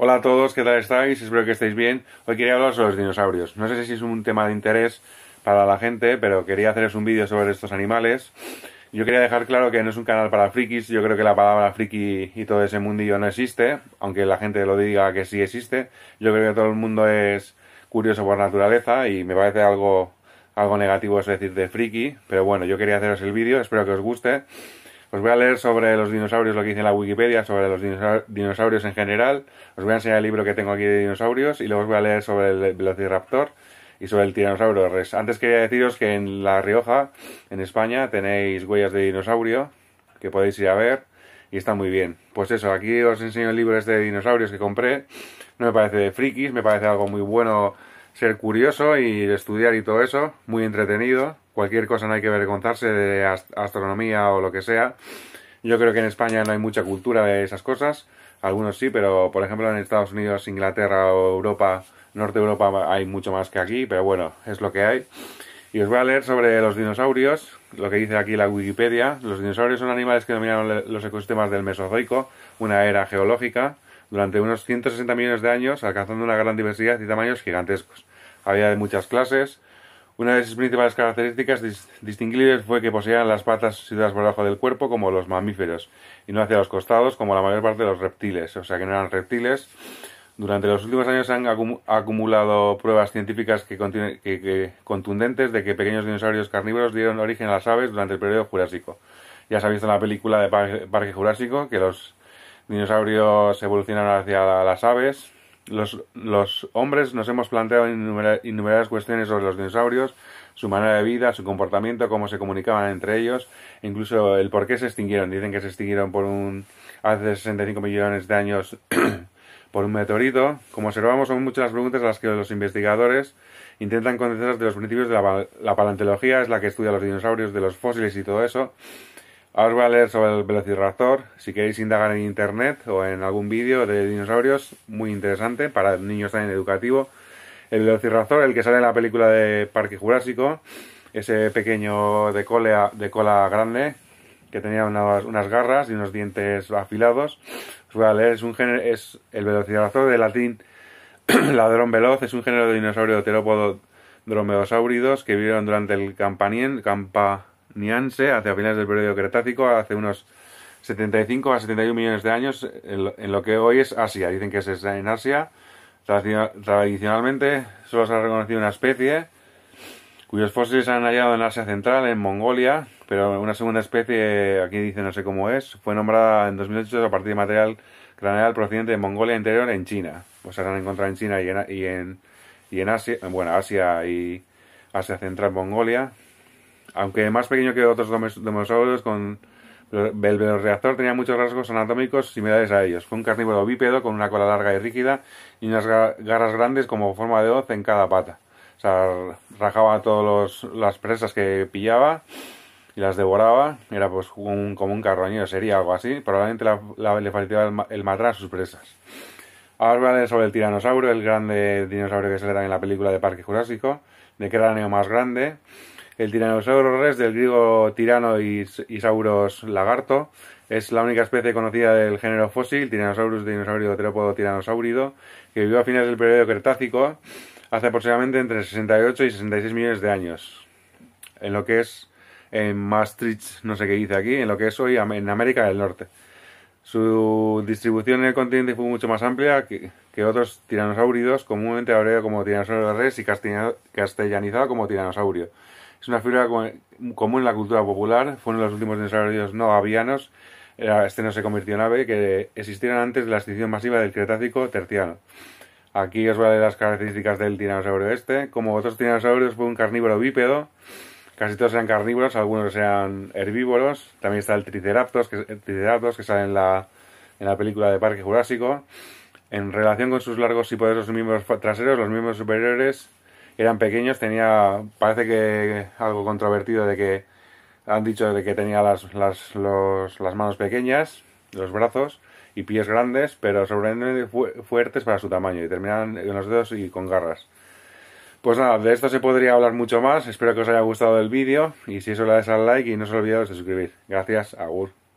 Hola a todos, ¿qué tal estáis? Espero que estéis bien. Hoy quería hablar sobre los dinosaurios. No sé si es un tema de interés para la gente, pero quería haceros un vídeo sobre estos animales. Yo quería dejar claro que no es un canal para frikis, yo creo que la palabra friki y todo ese mundillo no existe, aunque la gente lo diga que sí existe. Yo creo que todo el mundo es curioso por naturaleza y me parece algo, algo negativo es decir de friki, pero bueno, yo quería haceros el vídeo, espero que os guste. Os voy a leer sobre los dinosaurios lo que dice en la Wikipedia, sobre los dinosaurios en general. Os voy a enseñar el libro que tengo aquí de dinosaurios y luego os voy a leer sobre el Velociraptor y sobre el tiranosaurio res. Antes quería deciros que en La Rioja, en España, tenéis huellas de dinosaurio que podéis ir a ver y está muy bien. Pues eso, aquí os enseño el libro este de dinosaurios que compré. No me parece de frikis, me parece algo muy bueno ser curioso y estudiar y todo eso, muy entretenido. Cualquier cosa no hay que avergonzarse de astronomía o lo que sea. Yo creo que en España no hay mucha cultura de esas cosas. Algunos sí, pero por ejemplo en Estados Unidos, Inglaterra o Europa, Norte Europa hay mucho más que aquí, pero bueno, es lo que hay. Y os voy a leer sobre los dinosaurios, lo que dice aquí la Wikipedia. Los dinosaurios son animales que dominaron los ecosistemas del Mesozoico, una era geológica, durante unos 160 millones de años, alcanzando una gran diversidad y tamaños gigantescos. Había de muchas clases. Una de sus principales características distinguibles fue que poseían las patas situadas por debajo del cuerpo como los mamíferos y no hacia los costados como la mayor parte de los reptiles, o sea que no eran reptiles. Durante los últimos años se han acumulado pruebas científicas que contundentes de que pequeños dinosaurios carnívoros dieron origen a las aves durante el periodo Jurásico. Ya se ha visto en la película de Parque Jurásico que los dinosaurios evolucionaron hacia las aves, los, los, hombres nos hemos planteado innumerables, cuestiones sobre los dinosaurios, su manera de vida, su comportamiento, cómo se comunicaban entre ellos, incluso el por qué se extinguieron. Dicen que se extinguieron por un hace 65 millones de años por un meteorito. Como observamos, son muchas las preguntas a las que los investigadores intentan contestar de los principios de la, la paleontología, es la que estudia los dinosaurios, de los fósiles y todo eso. Ahora os voy a leer sobre el velociraptor. Si queréis indagar en internet o en algún vídeo de dinosaurios, muy interesante para niños también educativo. El velociraptor, el que sale en la película de Parque Jurásico, ese pequeño de, de cola grande que tenía unas, garras y unos dientes afilados. Os voy a leer, es, un es el velociraptor de latín ladrón veloz, es un género de dinosaurio terópodo dromeosáuridos que vivieron durante el campanien, campa, Nianse, hacia finales del periodo Cretácico, hace unos 75 a 71 millones de años, en lo, que hoy es Asia. Dicen que es en Asia. Tradicionalmente solo se ha reconocido una especie, cuyos fósiles se han hallado en Asia Central, en Mongolia, pero una segunda especie, aquí dice no sé cómo es, fue nombrada en 2008 a partir de material craneal procedente de Mongolia Interior en China. pues se han encontrado en China y en, y en, y en Asia, bueno, Asia y Asia Central, Mongolia aunque más pequeño que otros dinosaurios, con el reactor tenía muchos rasgos anatómicos similares a ellos. Fue un carnívoro bípedo con una cola larga y rígida y unas garras grandes como forma de hoz en cada pata. O sea, rajaba todas las presas que pillaba y las devoraba. Era pues un, como un carroñero, sería algo así. Probablemente la, le facilitaba el, matar a sus presas. Ahora sobre el tiranosaurio, el grande dinosaurio que se le da en la película de Parque Jurásico, de cráneo más grande. El Tyrannosaurus rex, del griego tirano y, lagarto, es la única especie conocida del género fósil, Tyrannosaurus dinosaurio terópodo tiranosaurido, que vivió a finales del periodo Cretácico, hace aproximadamente entre 68 y 66 millones de años. En lo que es en Maastricht, no sé qué dice aquí, en lo que es hoy en América del Norte. Su distribución en el continente fue mucho más amplia que, otros tiranosauridos, comúnmente abreviado como tiranosaurio res y castellanizado como tiranosaurio. Es una figura común en la cultura popular, fue uno de los últimos dinosaurios no avianos, este no se convirtió en ave, que existieron antes de la extinción masiva del Cretácico terciano. Aquí os voy a leer las características del dinosaurio este. Como otros dinosaurios, fue un carnívoro bípedo. Casi todos eran carnívoros, algunos eran herbívoros. También está el Triceratops, que, que sale en la, en la película de Parque Jurásico. En relación con sus largos y poderosos miembros traseros, los miembros superiores eran pequeños, tenía, parece que algo controvertido de que han dicho de que tenía las, las, los, las manos pequeñas, los brazos y pies grandes, pero sorprendentemente fuertes para su tamaño y terminaban en los dedos y con garras. Pues nada, de esto se podría hablar mucho más. Espero que os haya gustado el vídeo y si eso le dais al like y no os olvidéis de suscribir. Gracias, Agur.